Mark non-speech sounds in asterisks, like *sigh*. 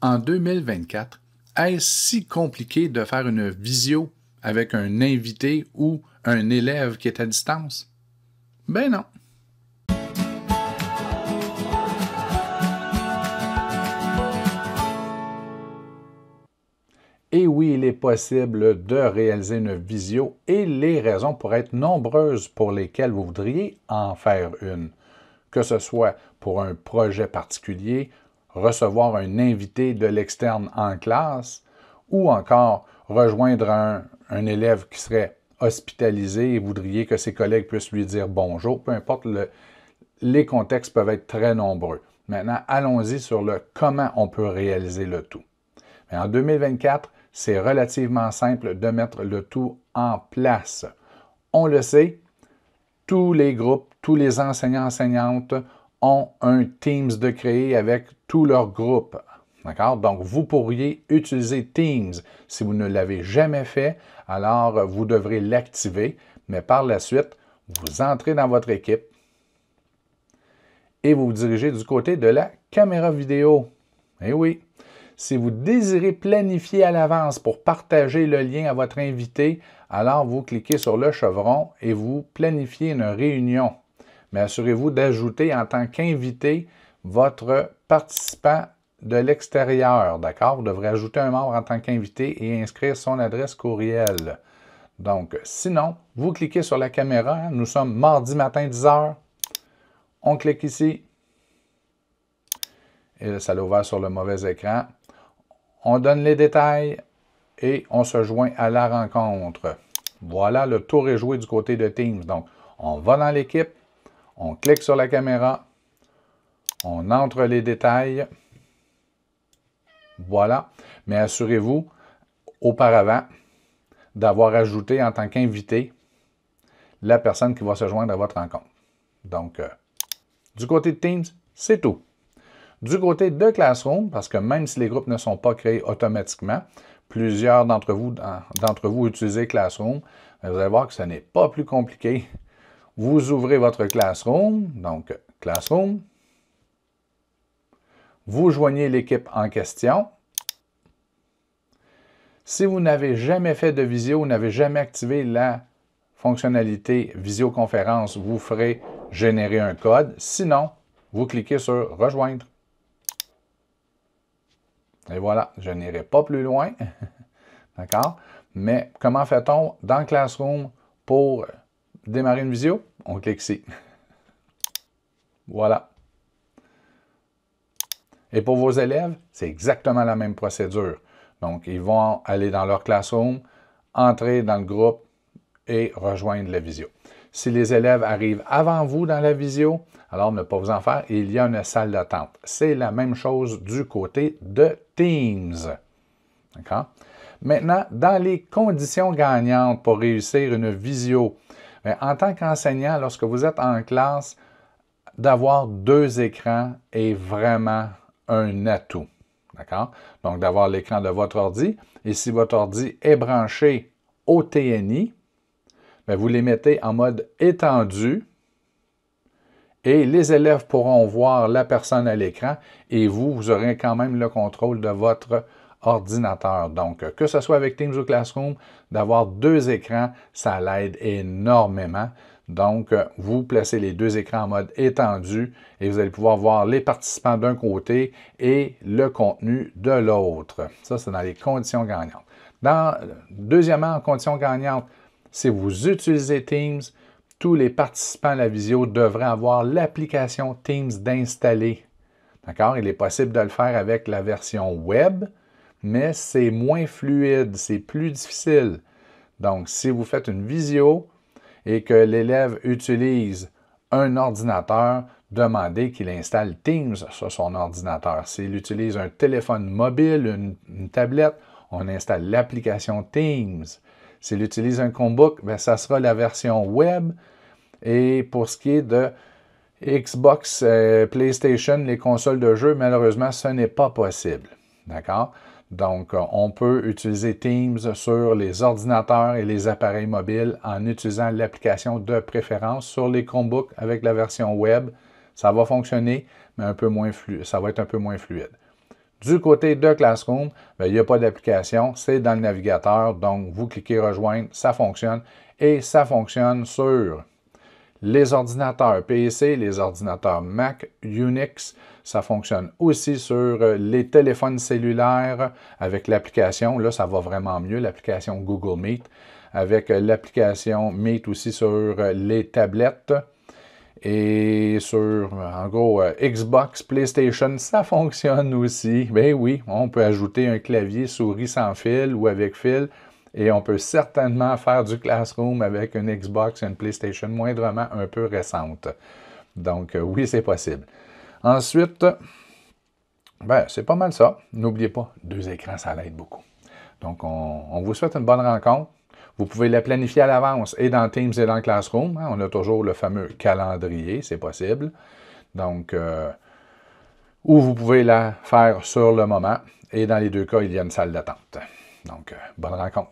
en 2024, est-ce si compliqué de faire une visio avec un invité ou un élève qui est à distance? Ben non. Et oui, il est possible de réaliser une visio et les raisons pourraient être nombreuses pour lesquelles vous voudriez en faire une, que ce soit pour un projet particulier, recevoir un invité de l'externe en classe ou encore rejoindre un, élève qui serait hospitalisé et voudriez que ses collègues puissent lui dire bonjour, peu importe, les contextes peuvent être très nombreux. Maintenant, allons-y sur le comment on peut réaliser le tout. Mais en 2024, c'est relativement simple de mettre le tout en place. On le sait, tous les groupes, tous les enseignants-enseignantes ont un Teams de créer avec tout leur groupe. Donc, vous pourriez utiliser Teams. Si vous ne l'avez jamais fait, alors vous devrez l'activer. Mais par la suite, vous entrez dans votre équipe et vous vous dirigez du côté de la caméra vidéo. Eh oui, si vous désirez planifier à l'avance pour partager le lien à votre invité, alors vous cliquez sur le chevron et vous planifiez une réunion mais assurez-vous d'ajouter en tant qu'invité votre participant de l'extérieur, d'accord? Vous devrez ajouter un membre en tant qu'invité et inscrire son adresse courriel. Donc, sinon, vous cliquez sur la caméra. Nous sommes mardi matin 10h. On clique ici. Et ça l'a ouvert sur le mauvais écran. On donne les détails et on se joint à la rencontre. Voilà, le tour est joué du côté de Teams. Donc, on va dans l'équipe, on clique sur la caméra. On entre les détails. Voilà. Mais assurez-vous, auparavant, d'avoir ajouté en tant qu'invité la personne qui va se joindre à votre rencontre. Donc, euh, du côté de Teams, c'est tout. Du côté de Classroom, parce que même si les groupes ne sont pas créés automatiquement, plusieurs d'entre vous, utilisent Classroom, vous allez voir que ce n'est pas plus compliqué vous ouvrez votre Classroom, donc Classroom. Vous joignez l'équipe en question. Si vous n'avez jamais fait de visio, vous n'avez jamais activé la fonctionnalité visioconférence, vous ferez générer un code. Sinon, vous cliquez sur Rejoindre. Et voilà, je n'irai pas plus loin. *laughs* D'accord? Mais comment fait-on dans Classroom pour démarrer une visio? on clique ici. Voilà. Et pour vos élèves, c'est exactement la même procédure. Donc, ils vont aller dans leur classroom, entrer dans le groupe et rejoindre la visio. Si les élèves arrivent avant vous dans la visio, alors ne pas vous en faire, il y a une salle d'attente. C'est la même chose du côté de Teams. D'accord? Maintenant, dans les conditions gagnantes pour réussir une visio, en tant qu'enseignant, lorsque vous êtes en classe, d'avoir deux écrans est vraiment un atout. D'accord? Donc, d'avoir l'écran de votre ordi. Et si votre ordi est branché au TNI, ben, vous les mettez en mode étendu et les élèves pourront voir la personne à l'écran et vous, vous aurez quand même le contrôle de votre ordinateur. Donc, que ce soit avec Teams ou Classroom, d'avoir deux écrans, ça l'aide énormément. Donc, vous placez les deux écrans en mode étendu et vous allez pouvoir voir les participants d'un côté et le contenu de l'autre. Ça, c'est dans les conditions gagnantes. Dans, deuxièmement, en conditions gagnantes, si vous utilisez Teams, tous les participants à la visio devraient avoir l'application Teams d'installer. D'accord? Il est possible de le faire avec la version web, mais c'est moins fluide, c'est plus difficile. Donc, si vous faites une visio et que l'élève utilise un ordinateur, demandez qu'il installe Teams sur son ordinateur. S'il utilise un téléphone mobile, une, tablette, on installe l'application Teams. S'il utilise un Chromebook, ben, ça sera la version web. Et pour ce qui est de Xbox, euh, PlayStation, les consoles de jeu, malheureusement, ce n'est pas possible. D'accord? Donc, euh, on peut utiliser Teams sur les ordinateurs et les appareils mobiles en utilisant l'application de préférence sur les Chromebooks avec la version web. Ça va fonctionner, mais un peu moins fluide. ça va être un peu moins fluide. Du côté de Classroom, ben, il n'y a pas d'application, c'est dans le navigateur. Donc, vous cliquez Rejoindre, ça fonctionne et ça fonctionne sur les ordinateurs PC, les ordinateurs Mac, Unix. Ça fonctionne aussi sur euh, les téléphones cellulaires avec l'application. Là, ça va vraiment mieux, l'application Google Meet, avec euh, l'application Meet aussi sur euh, les tablettes. Et sur, en gros, Xbox, PlayStation, ça fonctionne aussi. Ben oui, on peut ajouter un clavier souris sans fil ou avec fil. Et on peut certainement faire du classroom avec une Xbox et une PlayStation moindrement un peu récente. Donc euh, oui, c'est possible. Ensuite, ben, c'est pas mal ça. N'oubliez pas, deux écrans, ça l'aide beaucoup. Donc, on, vous souhaite une bonne rencontre. Vous pouvez la planifier à l'avance et dans Teams et dans Classroom. Hein. on a toujours le fameux calendrier, c'est possible. Donc, euh, ou vous pouvez la faire sur le moment. Et dans les deux cas, il y a une salle d'attente. Donc, euh, bonne rencontre.